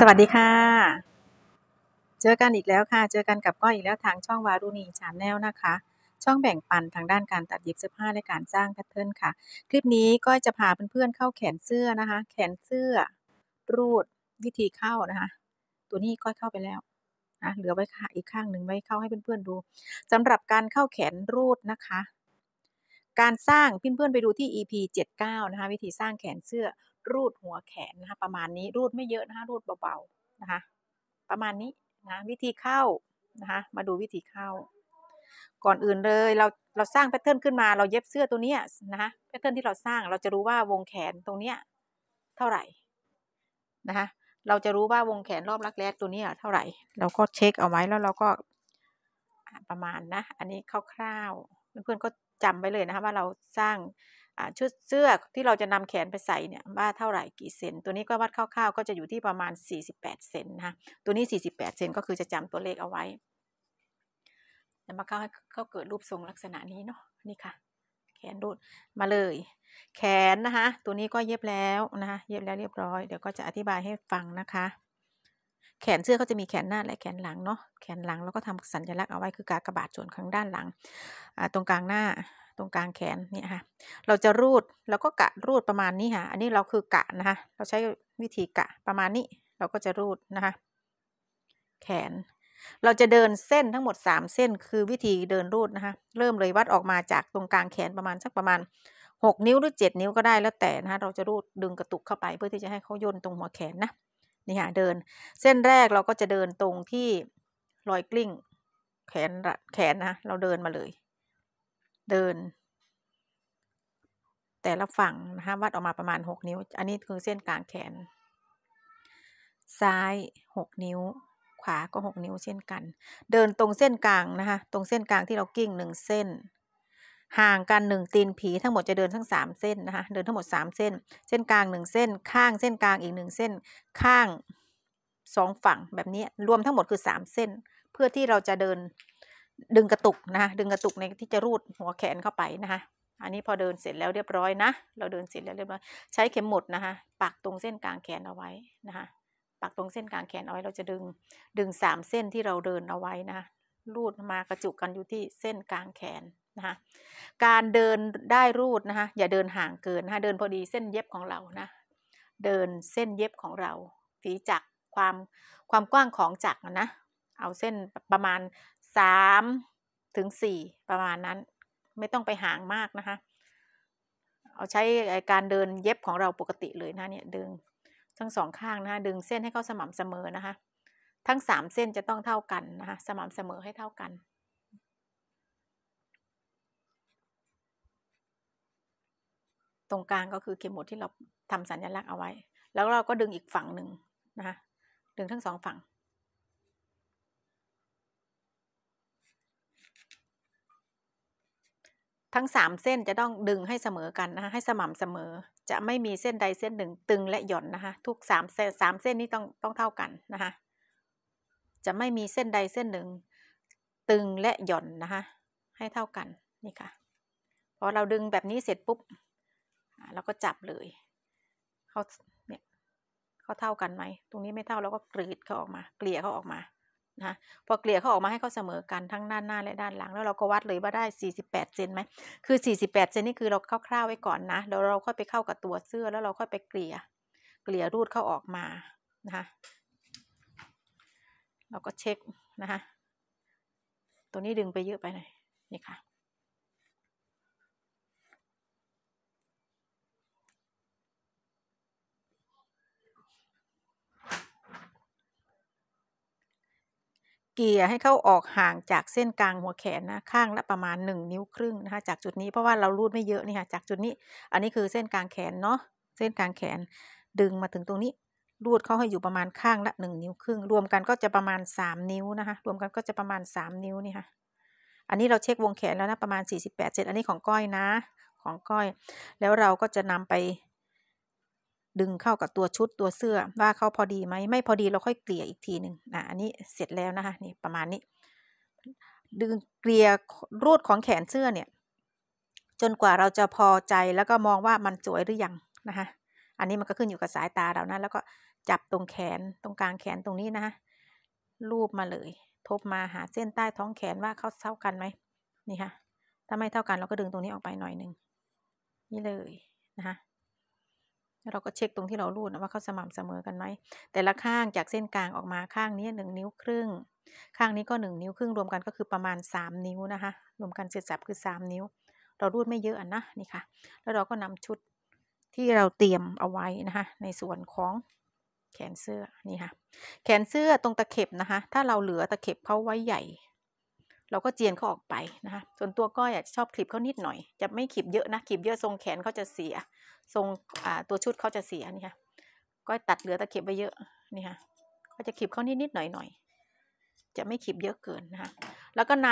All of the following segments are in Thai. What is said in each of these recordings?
สวัสดีค่ะ เจอกันอีกแล้วค่ะ เจอกันกับก้อยอีกแล้วทางช่องวารุณีชาแนลนะคะ ช่องแบ่งปันทางด้านการตัดเย็บเสื้อผ้าและการสร้างแพทเทิร์นค่ะ คลิปนี้ก็จะพาเพื่อนๆเข้าแขนเสื้อนะคะ แขนเสื้อ รูด วิธีเข้านะคะ ตัวนี้ก้อยเข้าไปแล้วนะเหลือไว้ค่ะอีกข้างหนึ่งไว้เข้าให้เพื่อนๆดู สำหรับการเข้าแขนรูดนะคะ การสร้างเพื่อนๆไปดูที่ EP 79นะคะวิธีสร้างแขนเสื้อรูดหัวแขน นะคะประมาณนี้รูดไม่เยอะนะคะรูดเบา ๆ นะคะ ประมาณนี้ นะ วิธีเข้า นะคะมาดูวิธีเข้า ก่อนอื่นเลยเราเราสร้างแพทเทิร์นขึ้นมาเราเย็บเสื้อตัวนี้นะคะแพทเทิร์นที่เราสร้างเราจะรู้ว่าวงแขนตรงเนี้ยเท่าไหร่นะคะเราจะรู้ว่าวงแขนรอบรักแร้ตัวนี้เท่าไหร่ เราก็เช็คเอาไว้แล้วเราก็ประมาณนะ อันนี้คร่าวๆเพื่อนๆก็จำไว้เลยนะคะว่าเราสร้างชุดเสื้อที่เราจะนำแขนไปใส่เนี่ยว่าเท่าไหร่กี่เซนตัวนี้ก็วัดคร่าวๆก็จะอยู่ที่ประมาณ 48เซนนะตัวนี้ 48เซนก็คือจะจำตัวเลขเอาไว้จะมาเข้าเข้าเกิดรูปทรงลักษณะนี้เนาะนี่ค่ะ แขนรูดมาเลย แขนนะคะตัวนี้ก็เย็บแล้วนะคะเย็บแล้วเรียบร้อยเดี๋ยวก็จะอธิบายให้ฟังนะคะ แขนเสื้อเขาจะมีแขนหน้าและแขนหลังเนาะแขนหลังแล้วก็ทำสัญลักษณ์เอาไว้คือกากระบาดส่วนข้างด้านหลังตรงกลางหน้าตรงกลางแขนเนี่ยค่ะเราจะรูดแล้วก็กะรูดประมาณนี้ค่ะ อันนี้เราคือกะนะคะเราใช้วิธีกะประมาณนี้เราก็จะรูดนะคะแขน เราจะเดินเส้นทั้งหมด 3 เส้นคือวิธีเดินรูดนะคะเริ่มเลยวัดออกมาจากตรงกลางแขนประมาณสักประมาณ 6 นิ้วหรือ 7 นิ้วก็ได้ แล้วแต่นะคะเราจะรูดดึงกระตุกเข้าไป เพื่อที่จะให้เขาย่นตรงหัวแขนนะนี่ค่ะเดินเส้นแรกเราก็จะเดินตรงที่รอยกลิ้งแขนแขนนะเราเดินมาเลยเดิน แต่ละฝั่งนะคะวัดออกมาประมาณ 6 นิ้ว อันนี้คือ เส้นกลางแขน ซ้าย 6 นิ้ว ขวาก็ 6 นิ้วเช่นกัน เดินตรงเส้นกลางนะคะตรงเส้นกลางที่เรากิ้ง1เส้น ห่างกัน 1 ตีนผีทั้งหมดจะเดินทั้ง 3 เส้นนะคะ เดินทั้งหมด 3 เส้น เส้นกลาง1เส้นข้างเส้นกลางอีก 1 เส้น ข้าง 2 ฝั่งแบบนี้รวมทั้งหมดคือ 3 เส้น เพื่อที่เราจะเดินดึงกระตุกนะคะดึงกระตุกในที่จะรูดหัวแขนเข้าไปนะคะอันนี้พอเดินเสร็จแล้วเรียบร้อยนะ เราเดินเสร็จแล้วเรียบร้อยใช้เข็มหมดนะคะปักตรงเส้นกลางแขนเอาไว้นะคะปักตรงเส้นกลางแขนเอาไว้เราจะดึง ดึงสามเส้นที่เราเดินเอาไว้นะ รูดมากระจุกกันอยู่ที่เส้นกลางแขนนะคะการเดินได้รูดนะคะอย่าเดินห่างเกินนะคะเดินพอดีเส้นเย็บของเรา นะ เดินเส้นเย็บของเรา ฝีจักความความกว้างของจักนะ เอาเส้นประมาณสามถึงสี่ประมาณนั้นไม่ต้องไปห่างมากนะคะ เอาใช้การเดินเย็บของเราปกติเลยนะเนี่ยดึงทั้งสองข้างนะคะดึงเส้นให้เข้าสม่ำเสมอนะคะ ทั้งสามเส้นจะต้องเท่ากันนะคะสม่ำเสมอให้เท่ากัน ตรงกลางก็คือเข็มหมุดที่เราทำสัญลักษณ์เอาไว้ แล้วเราก็ดึงอีกฝั่งหนึ่งนะคะดึงทั้งสองฝั่งทั้ง3เส้นจะต้องดึงให้เสมอกันนะคะให้สม่ำเสมอ จะไม่มีเส้นใดเส้นหนึ่งตึงและหย่อนนะคะทุก3เส้นมเส้นนี้ต้องต้องเท่ากันนะคะจะไม่มีเส้นใดเส้นหนึ่งตึงและหย่อนนะคะให้เท่ากันนี่ค่ะพอเราดึงแบบนี้เสร็จปุ๊บเราก็จับเลยเขาเนี่ยเขาเท่ากันไหมตรงนี้ไม่เท่าเราก็กรีดเขาออกมาเกลี่ยเขาออกมานะพอเกลี่ยเขาออกมาให้เขาเสมอกันทั้งด้านหน้าและด้านหลัง แล้วเราก็วัดเลยว่าได้ 48เซนไหมคือ48เซนนี่คือเราคร่าวๆไว้ก่อนนะแล้วเราค่อยไปเข้ากับตัวเสื้อแล้วเราค่อยไปเกลี่ยเกลี่ยรูดเข้าออกมานะคะ เราก็เช็คนะคะตัวนี้ดึงไปเยอะไปหน่อยนี่ค่ะเกียร์ให้เข้าออกห่างจากเส้นกลางหัวแขนนะข้างละประมาณ 1 นิ้วครึ่งนะคะ จากจุดนี้เพราะว่าเรารูดไม่เยอะนี่ค่ะจากจุดนี้อันนี้คือเส้นกลางแขนเนาะเส้นกลางแขนดึงมาถึงตรงนี้รูดเข้าให้อยู่ประมาณข้างละ 1 นิ้วครึ่งรวมกันก็จะประมาณ 3 นิ้วนะคะ รวมกันก็จะประมาณ 3 นิ้วนี่ค่ะอันนี้เราเช็ควงแขนแล้วนะประมาณ48เซนอันนี้ของก้อยนะของก้อยแล้วเราก็จะนำไปดึงเข้ากับตัวชุดตัวเสื้อ ว่าเขาพอดีไหม ไม่พอดีเราค่อยเกลี่ยอีกทีหนึ่งอ่ะอันนี้เสร็จแล้วนะคะนี่ประมาณนี้ ดึงเกลี่ยรูดของแขนเสื้อเนี่ย จนกว่าเราจะพอใจแล้วก็มองว่ามันสวยหรือยังนะคะ อันนี้มันก็ขึ้นอยู่กับสายตาเรานะแล้วก็จับตรงแขนตรงกลางแขนตรงนี้นะคะรูปมาเลย ทบมาหาเส้นใต้ท้องแขนว่าเขาเท่ากันไหมนี่ค่ะ ถ้าไม่เท่ากันเราก็ดึงตรงนี้ออกไปหน่อยหนึ่งนี่เลยนะคะเราก็เช็คตรงที่เราลูดนะว่าเขาสม่ำเสมอกันไหม แต่ละข้างจากเส้นกลางออกมาข้างนี้หนึ่งนิ้วครึ่ง ข้างนี้ก็หนึ่งนิ้วครึ่งรวมกันก็คือประมาณ 3 นิ้วนะคะรวมกันเสร็จสับคือ 3 นิ้ว เรารูดไม่เยอะนะนี่ค่ะแล้วเราก็นำชุดที่เราเตรียมเอาไว้นะคะ ในส่วนของแขนเสื้อนี่ค่ะแขนเสื้อตรงตะเข็บนะคะ ถ้าเราเหลือตะเข็บเขาไว้ใหญ่ เราก็เจียนเขาออกไปนะคะส่วนตัวก้อยชอบคลิปเขานิดหน่อยจะไม่ขีบเยอะนะขีบเยอะทรงแขนเขาจะเสียทรงตัวชุดเขาจะเสียนี่ค่ะ ก็ตัดเหลือตะเข็บไปเยอะนี่ค่ะ ก็จะขีบเขานิดนิดหน่อยหน่อย จะไม่ขีบเยอะเกินนะคะแล้วก็น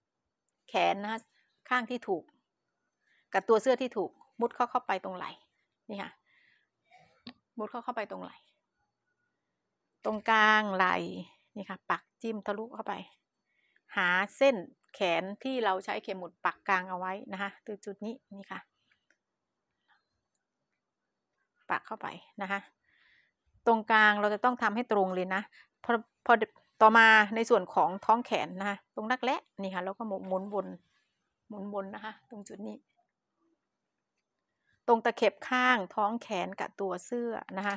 ำแขนนะคะข้างที่ถูก กับตัวเสื้อที่ถูก มุดเข้าเข้าไปตรงไหล่นี่ค่ะ มุดเข้าเข้าไปตรงไหล่ตรงกลางไหล่นี่ค่ะ ปักจิ้มทะลุเข้าไป หาเส้นแขนที่เราใช้เข็มหมุด ปักกลางเอาไว้นะคะตัวจุดนี้นี่ค่ะปะกเข้าไปนะคะ ตรงกลางเราจะต้องทำให้ตรงเลยนะพอพอต่อมาในส่วนของท้องแขนนะคะ ตรงนักแร้นี่ค่ะ เราก็หมุนบนหมุนบนนะคะ ตรงจุดนี้ ตรงตะเข็บข้างท้องแขนกับตัวเสื้อนะคะ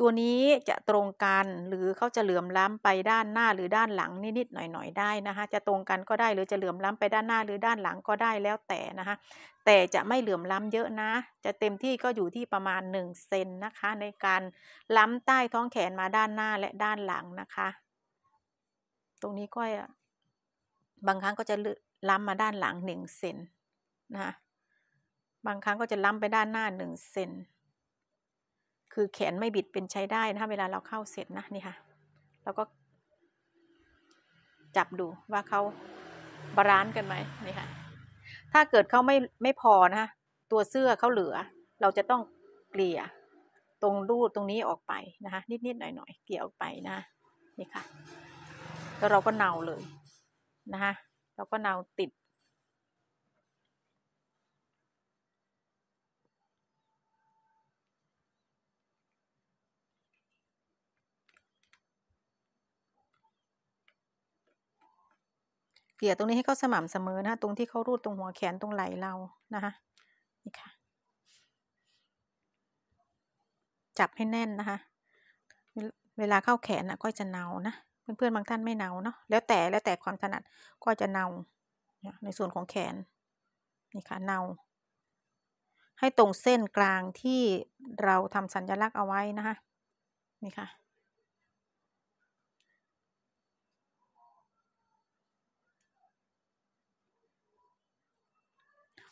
ตัวนี้จะตรงกันหรือเขาจะเหลื่อมล้ำไปด้านหน้าหรือด้านหลังนิดๆหน่อยๆได้นะคะจะตรงกันก็ได้หรือจะเหลื่อมล้ำไปด้านหน้าหรือด้านหลังก็ได้แล้วแต่นะคะแต่จะไม่เหลื่อมล้ำเยอะนะ จะเต็มที่ก็อยู่ที่ประมาณ1เซนนะคะในการล้ำใต้ท้องแขนมาด้านหน้าและด้านหลังนะคะ ตรงนี้ก็ บางครั้งก็จะล้ำมาด้านหลัง1เซนนะคะบางครั้งก็จะล้ำไปด้านหน้า1เซนคือแขนไม่บิดเป็นใช้ได้นะคะเวลาเราเข้าเสร็จนะนี่ค่ะแล้วก็จับดูว่าเขาบาลานซ์กันไหมนี่ค่ะถ้าเกิดเขาไม่ไม่พอนะคะตัวเสื้อเขาเหลือเราจะต้องเกลี่ยตรงรูดตรงนี้ออกไปนะคะนิดนิดหน่อยยเกลี่ยออกไปนะนี่ค่ะแล้วเราก็เนาเลยนะคะเราก็เนาติดเกลี่ยตรงนี้ให้เขาสม่ำเสมอนะ ตรงที่เขารูดตรงหัวแขนตรงไหล่เรา นะคะนี่ค่ะจับให้แน่นนะคะ เวลาเข้าแขนนะก็จะเนานะเพื่อนเพื่อนบางท่านไม่เนาเนาะแล้วแต่แล้วแต่ความถนัดก็จะเนาในส่วนของแขนนี่ค่ะเนาให้ตรงเส้นกลางที่เราทำสัญลักษณ์เอาไว้นะคะนี่ค่ะ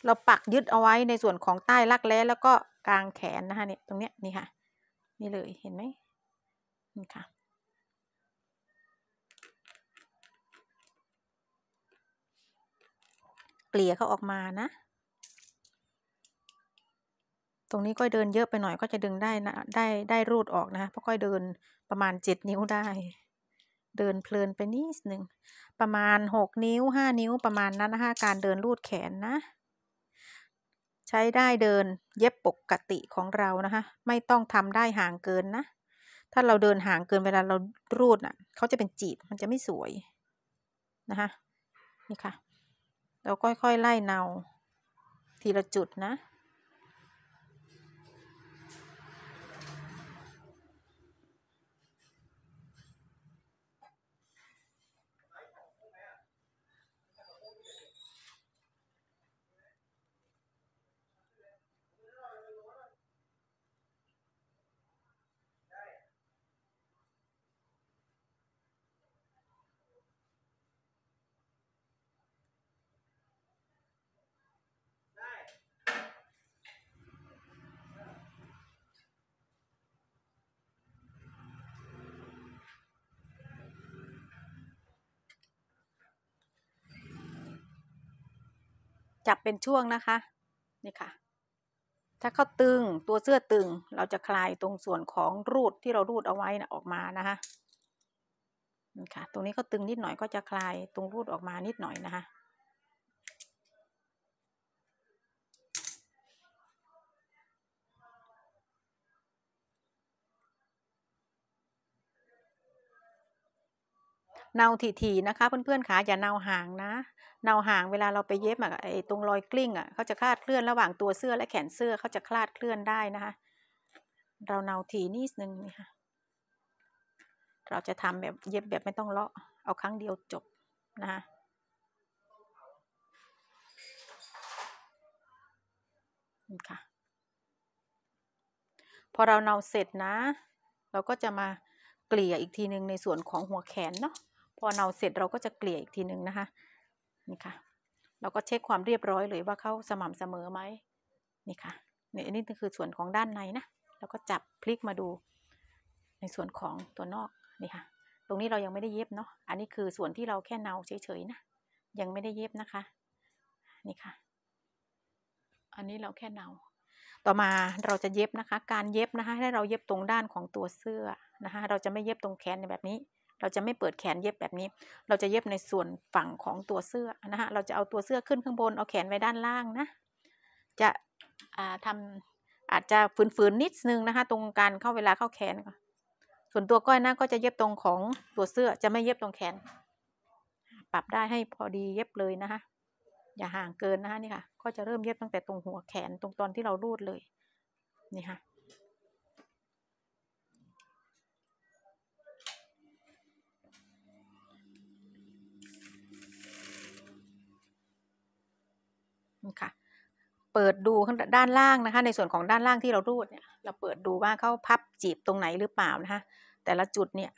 เราปักยึดเอาไว้ในส่วนของใต้รักแร้แล้วก็กลางแขนนะคะเนี่ยตรงเนี้ยนี่ค่ะ นี่เลยเห็นไหมนี่ค่ะเกลี่ยเขาออกมานะ ตรงนี้ก้อยเดินเยอะไปหน่อยก็จะดึงได้นะได้ได้รูดออกนะะเพราะก้อยเดินประมาณเจ็ดนิ้วได้ เดินเพลินไปนิดหนึ่งประมาณหกนิ้วห้านิ้วประมาณนั้นนะคะ การเดินรูดแขนนะใช้ได้เดินเย็บปกติของเรานะคะ ไม่ต้องทำได้ห่างเกินนะ ถ้าเราเดินห่างเกินเวลาเรารูดอ่ะเขาจะเป็นจีบ มันจะไม่สวยนะคะนี่ค่ะ เราค่อยๆ ไล่เนาทีละจุดนะจับเป็นช่วงนะคะ นี่ค่ะ ถ้าเขาตึงตัวเสื้อตึงเราจะคลายตรงส่วนของรูดที่เรารูดเอาไว้นะออกมานะคะนี่ค่ะ ตรงนี้ก็ตึงนิดหน่อยก็จะคลายตรงรูดออกมานิดหน่อยนะคะ เนาถี่ๆนะคะ เพื่อนๆขาอย่าเนาห่างนะเนาหางเวลาเราไปเย็บอะไอตรงรอยกลิ้งอะเขาจะคลาดเคลื่อนระหว่างตัวเสื้อและแขนเสื้อเขาจะคลาดเคลื่อนได้นะคะ เราเนาทีนิดนึงนะคะเราจะทำแบบเย็บแบบไม่ต้องเลาะเอาครั้งเดียวจบนะคะค่ะพอเราเนาเสร็จนะ เราก็จะมาเกลี่ยอีกทีหนึ่งในส่วนของหัวแขนเนาะพอเนาเสร็จเราก็จะเกลี่ยอีกทีหนึ่งนะคะนี่ค่ะ เราก็เช็คความเรียบร้อยเลยว่าเขาสม่ำเสมอไหม นี่ค่ะเนี่ยอันนี้คือส่วนของด้านในนะแล้วก็จับพลิกมาดูในส่วนของตัวนอก นี่ค่ะ ตรงนี้เรายังไม่ได้เย็บเนาะ อันนี้คือส่วนที่เราแค่เนาเฉย ๆ นะ ยังไม่ได้เย็บนะคะ นี่ค่ะ อันนี้เราแค่เนา ต่อมาเราจะเย็บนะคะ การเย็บนะคะให้เราเย็บตรงด้านของตัวเสื้อนะคะ เราจะไม่เย็บตรงแขนแบบนี้เราจะไม่เปิดแขนเย็บแบบนี้ เราจะเย็บในส่วนฝั่งของตัวเสื้อนะคะเราจะเอาตัวเสื้อขึ้นข้างบน เอาแขนไว้ด้านล่างนะ จะทำอาจจะฝืนๆนิดนึงนะคะตรงการเข้าเวลาเข้าแขน ส่วนตัวก้อยนะก็จะเย็บตรงของตัวเสื้อจะไม่เย็บตรงแขน ปรับได้ให้พอดีเย็บเลยนะคะ อย่าห่างเกินนะคะนี่ค่ะ ก็จะเริ่มเย็บตั้งแต่ตรงหัวแขนตรงตอนที่เรารูดเลย นี่ค่ะค่ะเปิดดูข้างด้านล่างนะคะในส่วนของด้านล่างที่เรารูดเนี่ยเราเปิดดูว่าเขาพับจีบตรงไหนหรือเปล่านะคะ แต่ละจุดเนี่ย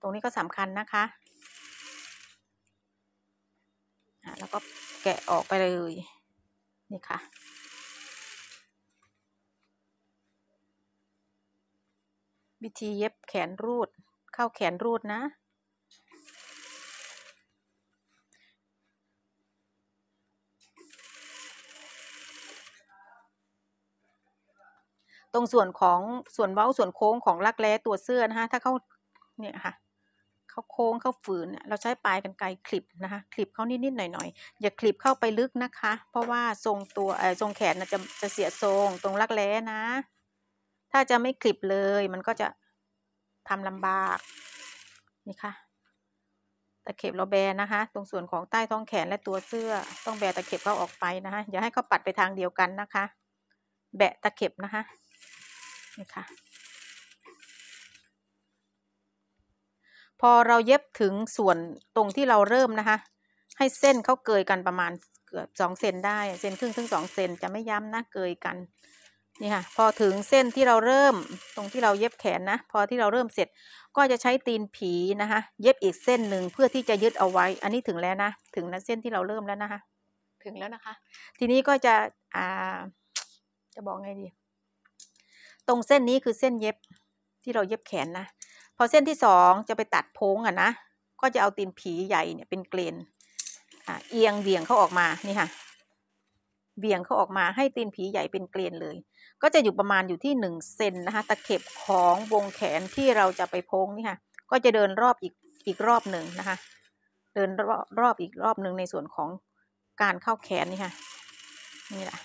ตรงนี้ก็สำคัญนะคะ แล้วก็แกะออกไปเลย นี่ค่ะ วิธีเย็บแขนรูด เข้าแขนรูดนะตรงส่วนของส่วนเว้าส่วนโค้งของรักแร้ตัวเสื้อนะคะถ้าเขาเนี่ยค่ะเขาโค้งเขาฝืนเราใช้ปลายกันไกลคลิปนะคะ คลิปเขานิดๆหน่อยๆอย่าคลิปเข้าไปลึกนะคะ เพราะว่าทรงตัวเออทรงแขนจะจะเสียทรง ตรงรักแร้นะ ถ้าจะไม่คลิปเลย มันก็จะทำลำบากนี่ค่ะตะเข็บเราแบนะคะ ตรงส่วนของใต้ท้องแขนและตัวเสื้อ ต้องแบตะเข็บเขาออกไปนะคะอย่าให้เขาปัดไปทางเดียวกันนะคะ แบะตะเข็บนะคะนะคะพอเราเย็บถึงส่วนตรงที่เราเริ่มนะคะ ให้เส้นเขาเกยกันประมาณเกือบสองเซนได้เซนครึ่งถึงสองเซนจะไม่ย้ำนะ เกยกันนี่ค่ะพอถึงเส้นที่เราเริ่มตรงที่เราเย็บแขนนะ พอที่เราเริ่มเสร็จก็จะใช้ตีนผีนะคะ เย็บอีกเส้นหนึ่งเพื่อที่จะยึดเอาไว้ อันนี้ถึงแล้วนะถึงนะเส้นที่เราเริ่มแล้วนะคะ ถึงแล้วนะคะ ทีนี้ก็จะอ่าจะบอกไงดีตรงเส้นนี้คือเส้นเย็บที่เราเย็บแขนนะพอเส้นที่สองจะไปตัดโพ้งอ่ะนะก็จะเอาตีนผีใหญ่เนี่ยเป็นเกรนเอียงเบี่ยงเขาออกมานี่ค่ะเบี่ยงเขาออกมาให้ตีนผีใหญ่เป็นเกรนเลย ก็จะอยู่ประมาณอยู่ที่หนึ่งเซนนะคะตะเข็บของวงแขนที่เราจะไปโพ้งนี่ค่ะ ก็จะเดินรอบอีกอีกรอบหนึ่งนะคะ เดินรอบรอบอีกรอบหนึ่งในส่วนของการเข้าแขนนี่ค่ะนี่แหละ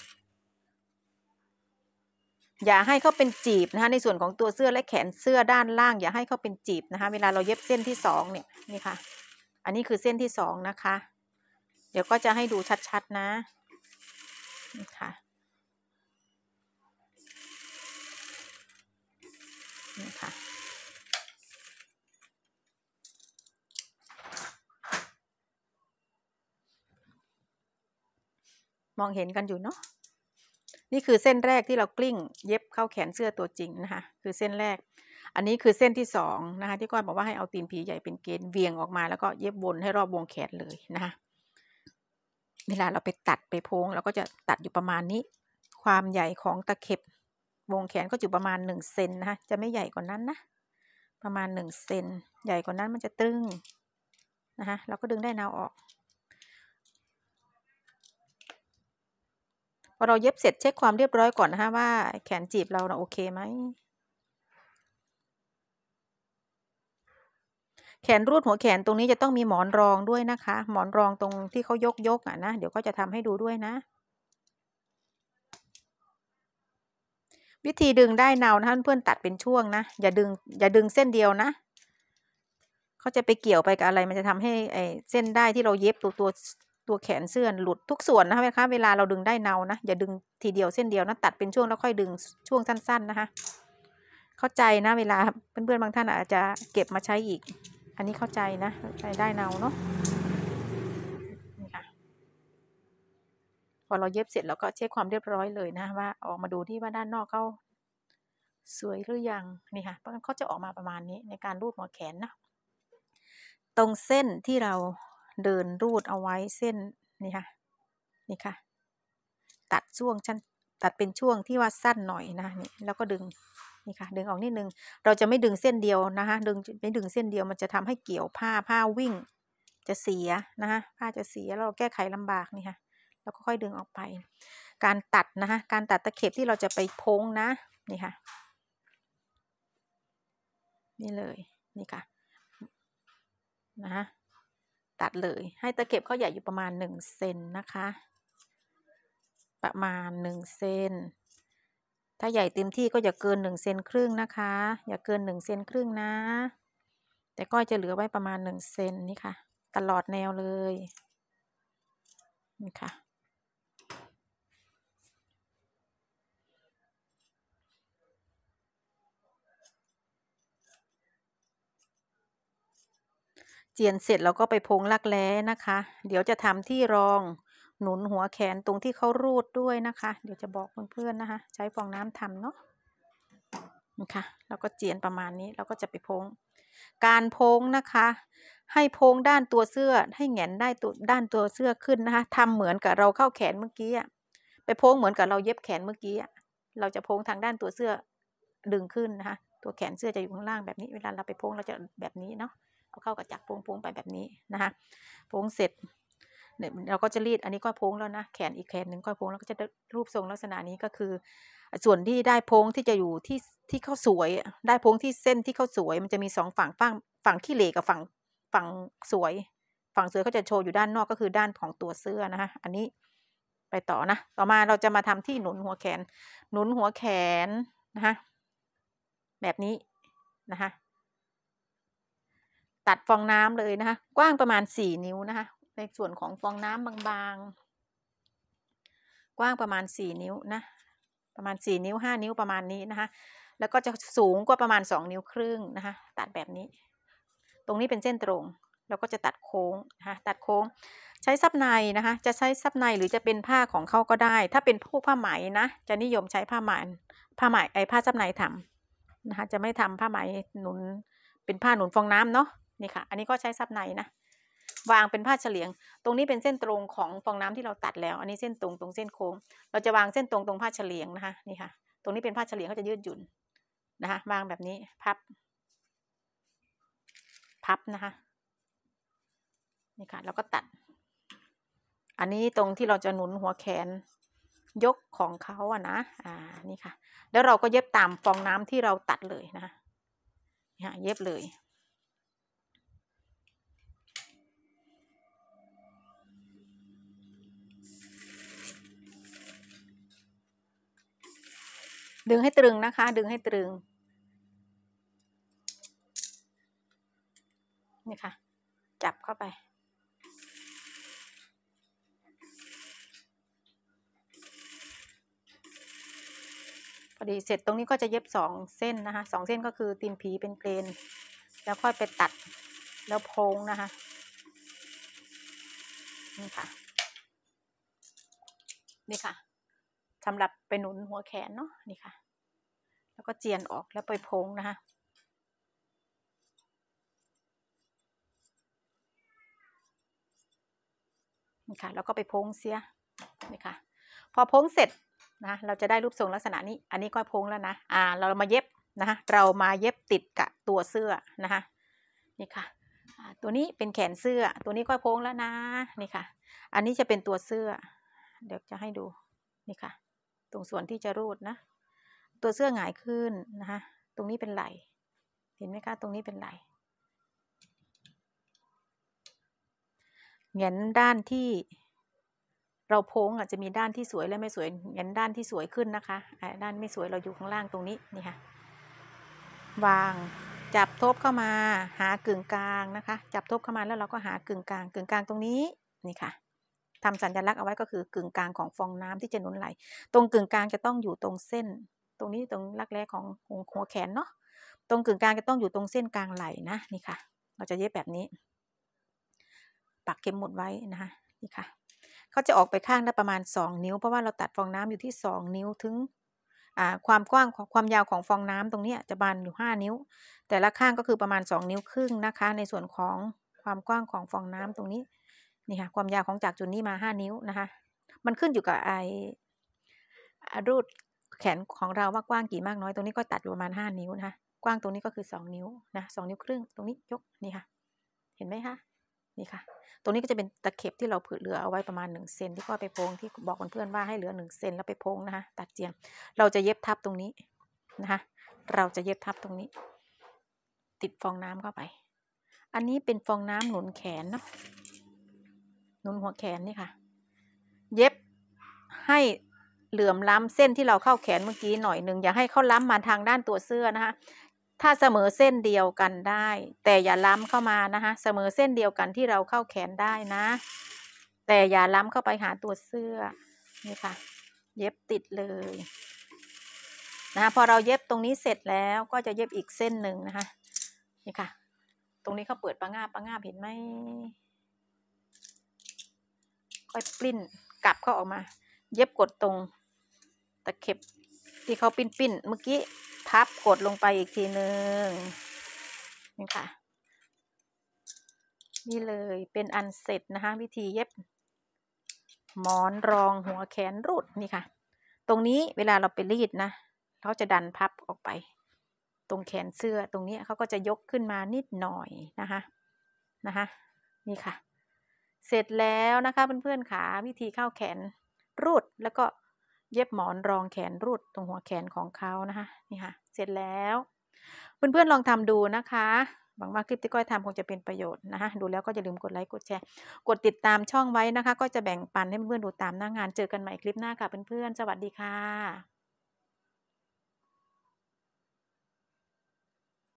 อย่าให้เขาเป็นจีบนะคะในส่วนของตัวเสื้อและแขนเสื้อด้านล่าง อย่าให้เขาเป็นจีบนะคะ เวลาเราเย็บเส้นที่สองเนี่ยนี่ค่ะ อันนี้คือเส้นที่สองนะคะ เดี๋ยวก็จะให้ดูชัดๆนะนี่ค่ะนี่ค่ะ มองเห็นกันอยู่เนาะนี่คือเส้นแรกที่เรากลิ้ง เย็บเข้าแขนเสื้อตัวจริงนะคะคือเส้นแรก อันนี้คือเส้นที่2นะคะที่ก้อยบอกว่าให้เอาตีนผีใหญ่เป็นเกณฑ์เวียงออกมา แล้วก็เย็บวนให้รอบวงแขนเลยนะคะเวลาเราไปตัดไป โพงเราก็จะตัดอยู่ประมาณนี้ ความใหญ่ของตะเข็บวงแขนก็อยู่ประมาณ1เซนนะคะจะไม่ใหญ่กว่านั้นนะประมาณ1เซนใหญ่กว่านั้นมันจะตึงนะคะเราก็ดึงได้นาวออกพอเราเย็บเสร็จเช็คความเรียบร้อยก่อนนะฮะว่า แขนจีบเรานะโอเคไหม แขนรูดหัวแขนตรงนี้จะต้องมีหมอนรองด้วยนะคะหมอนรองตรงที่เขายกยกอ่ะนะเดี๋ยวก็จะทำให้ดูด้วยนะ วิธีดึงได้เนานะเพื่อนตัดเป็นช่วงนะ อย่าดึงอย่าดึงเส้นเดียวนะเขาจะไปเกี่ยวไปกับอะไรมันจะทำให้ไอ้เส้นได้ที่เราเย็บตัวตัวตัวแขนเสื้อหลุดทุกส่วนนะคะเวลาเราดึงได้เนานะ อย่าดึงทีเดียวเส้นเดียวนะตัดเป็นช่วงแล้วค่อยดึงช่วงสั้นๆนะคะ เข้าใจนะเวลาเพื่อนๆบางท่านอาจจะเก็บมาใช้อีก อันนี้เข้าใจนะใช้ได้เนาเนาะพอเราเย็บเสร็จเราก็เช็คความเรียบร้อยเลยนะ ว่าออกมาดูที่ว่าด้านนอกเขาสวยหรือยังนี่ค่ะเพราะงั้นเขาจะออกมาประมาณนี้ในการรูดหัวแขนนะ ตรงเส้นที่เราเดินรูดเอาไว้เส้นนี่ค่ะนี่ค่ะ ตัดช่วงชั้นตัดเป็นช่วงที่ว่าสั้นหน่อยนะนี่แล้วก็ดึงนี่ค่ะ ดึงออกนิดนึง เราจะไม่ดึงเส้นเดียวนะคะ ดึงไม่ดึงเส้นเดียว มันจะทำให้เกี่ยวผ้าผ้าวิ่ง จะเสียนะคะ ผ้าจะเสียเราแก้ไขลำบากนี่ค่ะแล้วก็ค่อยดึงออกไป การตัดนะคะ การตัดตะเข็บที่เราจะไปพงนะนี่ค่ะ นี่เลยนี่ค่ะนะตัดเลยให้ตะเข็บเขาใหญ่อยู่ประมาณ1เซนนะคะประมาณ1เซนถ้าใหญ่เต็มที่ก็อย่าเกิน1เซนครึ่งนะคะอย่าเกิน1เซนครึ่งนะแต่ก็จะเหลือไว้ประมาณ1เซนนี่ค่ะตลอดแนวเลยนี่ค่ะจียนเสร็จแล้วก็ไปพงรักแร้นะคะ เดี๋ยวจะทำที่รองหนุนหัวแขนตรงที่เขารูดด้วยนะคะ เดี๋ยวจะบอกเพื่อนๆนะคะ ใช้ฟองน้ำทำเนาะนะคะแล้วก็เจียนประมาณนี้ เราก็จะไปพงการพงนะคะ ให้พงด้านตัวเสื้อให้แงนได้ตัวด้านตัวเสื้อขึ้นนะคะทำเหมือนกับเราเข้าแขนเมื่อกี้ ไปพงเหมือนกับเราเย็บแขนเมื่อกี้เราจะพงทางด้านตัวเสื้อดึงขึ้นนะคะ ตัวแขนเสื้อจะอยู่ข้างล่างแบบนี้ เวลาเราไปพงเราจะแบบนี้เนาะเอาเข้ากับจักรพวงๆไปแบบนี้นะคะพวงเสร็จเราก็จะรีดอันนี้ก็พพงแล้วนะ แขนอีกแขนหนึ่งก็พพงแล้วก็จะรูปทรงลักษณะนี้ก็คือ ส่วนที่ได้พพงที่จะอยู่ที่ที่เข้าสวย ได้พพงที่เส้นที่เข้าสวย มันจะมีสองฝั่งฝั่งฝั่งขี้เหล็กับฝั่งฝั่งสวย ฝั่งสวยก็จะโชว์อยู่ด้านนอกก็คือด้านของตัวเสื้อนะคะอันนี้ไปต่อนะต่อมาเราจะมาทำที่หนุนหัวแขน หนุนหัวแขนนะคะแบบนี้นะคะตัดฟองน้ำเลยนะคะกว้างประมาณสี่นิ้วนะคะในส่วนของฟองน้ำบางๆ กว้างประมาณสี่นิ้วนะ ประมาณสี่นิ้วห้านิ้วประมาณนี้นะคะแล้วก็จะสูงกว่าประมาณสองนิ้วครึ่งนะคะตัดแบบนี้ ตรงนี้เป็นเส้นตรง แล้วก็จะตัดโค้งนะคะตัดโค้งใช้ซับในนะคะจะใช้ซับในหรือจะเป็นผ้าของเขาก็ได้ ถ้าเป็นผู้ผ้าไหมนะจะนิยมใช้ผ้าไหมผ้าไหมไอ้ผ้าซับในทำนะคะจะไม่ทำผ้าไหมหนุนเป็นผ้าหนุนฟองน้ำเนาะนี่ค่ะ อันนี้ก็ใช้ซับในนะ วางเป็นผ้าเฉลียง ตรงนี้เป็นเส้นตรงของฟองน้ำที่เราตัดแล้ว อันนี้เส้นตรงตรงเส้นโค้ง เราจะวางเส้นตรงตรงผ้าเฉลียงนะคะ นี่ค่ะ ตรงนี้เป็นผ้าเฉลียงเขาจะยืดหยุ่นนะคะ วางแบบนี้ พับ พับนะคะ นี่ค่ะ แล้วก็ตัด อันนี้ตรงที่เราจะหนุนหัวแขนยกของเขาอะนะ อ่า นี่ค่ะ แล้วเราก็เย็บตามฟองน้ำที่เราตัดเลยนะคะเย็บเลยดึงให้ตรึงนะคะ ดึงให้ตรึง นี่ค่ะ จับเข้าไป พอดีเสร็จตรงนี้ก็จะเย็บสองเส้นนะคะ สองเส้นก็คือตีน ผีเป็นเกรนแล้วค่อยไปตัด แล้วโพงนะคะ นี่ค่ะ นี่ค่ะสำหรับไปหนุนหัวแขนเนาะ นี่ค่ะแล้วก็เจียนออกแล้วไปพงนะคะนี่ค่ะแล้วก็ไปพงเสียนี่ค่ะ พอพงเสร็จนะเราจะได้รูปทรงลักษณะนี้อันนี้ก็พงแล้วนะอ่าเรามาเย็บนะคะ เรามาเย็บติดกับตัวเสื้อนะคะนี่ค่ะตัวนี้เป็นแขนเสื้อตัวนี้ก็พงแล้วนะนี่ค่ะ อันนี้จะเป็นตัวเสื้อ เดี๋ยวจะให้ดูนี่ค่ะตรงส่วนที่จะรูดนะตัวเสื้อหงายขึ้นนะคะ ตรงนี้เป็นไหล เห็นไหมคะ ตรงนี้เป็นไหลเหยันด้านที่ เราโพ้งอาจจะมีด้านที่สวยและไม่สวยเหยันด้านที่สวยขึ้นนะคะ ด้านไม่สวยเราอยู่ข้างล่างตรงนี้ นี่ค่ะ วาง จับทบเข้ามา หากึ่งกลางนะคะ จับทบเข้ามาแล้วเราก็หากึ่งกลาง กึ่งกลางตรงนี้ นี่ค่ะทำสัญลักษณ์เอาไว้ก็คือกึ่งกลางของฟองน้ำที่จะนุนไหล ตรงกึ่งกลางจะต้องอยู่ตรงเส้นตรงนี้ตรงรักแร้ของหัวแขนเนาะตรงกึ่งกลางจะต้องอยู่ตรงเส้นกลางไหล่นะนี่ค่ะเราจะเย็บแบบนี้ปักเข็มหมุดไว้นะคะนี่ค่ะเขาจะออกไปข้างได้ประมาณ 2 นิ้ว เพราะว่าเราตัดฟองน้ำอยู่ที่ 2 นิ้วถึงความกว้างความยาวของฟองน้ำตรงนี้จะบานอยู่ 5 นิ้ว แต่ละข้างก็คือประมาณ 2 นิ้วครึ่งนะคะ ในส่วนของความกว้างของฟองน้ำตรงนี้นี่ค่ะความยาวของจากจุดนี้มา 5 นิ้วนะคะมันขึ้นอยู่กับไอรูดแขนของเราว่ากว้างกี่มากน้อย ตรงนี้ก็ตัดประมาณานิ้วนะคะ กว้างตรงนี้ก็คือสองนิ้วนะสองนิ้วครึ่ง ตรงนี้ยก นี่ค่ะ เห็นไหมคะนี่ค่ะ ตรงนี้ก็จะเป็นตะเข็บที่เราผืดเหลือเอาไว้ประมาณหนึ่งเซนที่ก็ไปโพงที่บอกเพื่อนๆว่าให้เหลือหนึ่งเซนแล้วไปโพงนะคะ ตัดเจียงเราจะเย็บทับตรงนี้นะคะ เราจะเย็บทับตรงนี้ ติดฟองน้ำเข้าไป อันนี้เป็นฟองน้ำหนุนแขนเนาะหนุนหัวแขนนี่ค่ะ เย็บให้เหลื่อมล้ำเส้นที่เราเข้าแขนเมื่อกี้หน่อยหนึ่งอย่าให้เข้าล้ำมาทางด้านตัวเสื้อนะคะถ้าเสมอเส้นเดียวกันได้ แต่อย่าล้ำเข้ามานะคะเสมอเส้นเดียวกันที่เราเข้าแขนได้นะ แต่อย่าล้ำเข้าไปหาตัวเสื้อนี่ค่ะ เย็บติดเลยนะคะพอเราเย็บตรงนี้เสร็จแล้วก็จะเย็บอีกเส้นหนึ่งนะคะนี่ค่ะตรงนี้เขาเปิดปังงาปังงาเห็นไหมค่อยปลิ้นกลับเข้าออกมา เย็บกดตรงตะเข็บที่เขาปิ้นๆเมื่อกี้พับกดลงไปอีกทีหนึ่งนี่ค่ะ นี่เลยเป็นอันเสร็จนะคะ วิธีเย็บ หมอนรองหัวแขนรูดนี่ค่ะ ตรงนี้เวลาเราไปรีดนะเขาจะดันพับออกไป ตรงแขนเสื้อตรงนี้เขาก็จะยกขึ้นมานิดหน่อยนะคะนะคะนี่ค่ะ เสร็จแล้วนะคะเพื่อนๆขาวิธีเข้าแขนรูดแล้วก็เย็บหมอนรองแขนรูดตรงหัวแขนของเขานะคะนี่ค่ะเสร็จแล้ว เพื่อนๆลองทำดูนะคะหวังว่าคลิปที่ก้อยทำคงจะเป็นประโยชน์นะคะ ดูแล้วก็อย่าลืมกดไลค์กดแชร์กดติดตามช่องไว้นะคะ ก็จะแบ่งปันให้เพื่อนๆดูตามหน้างานเจอกันใหม่คลิปหน้าค่ะเพื่อนๆสวัสดีค่ะ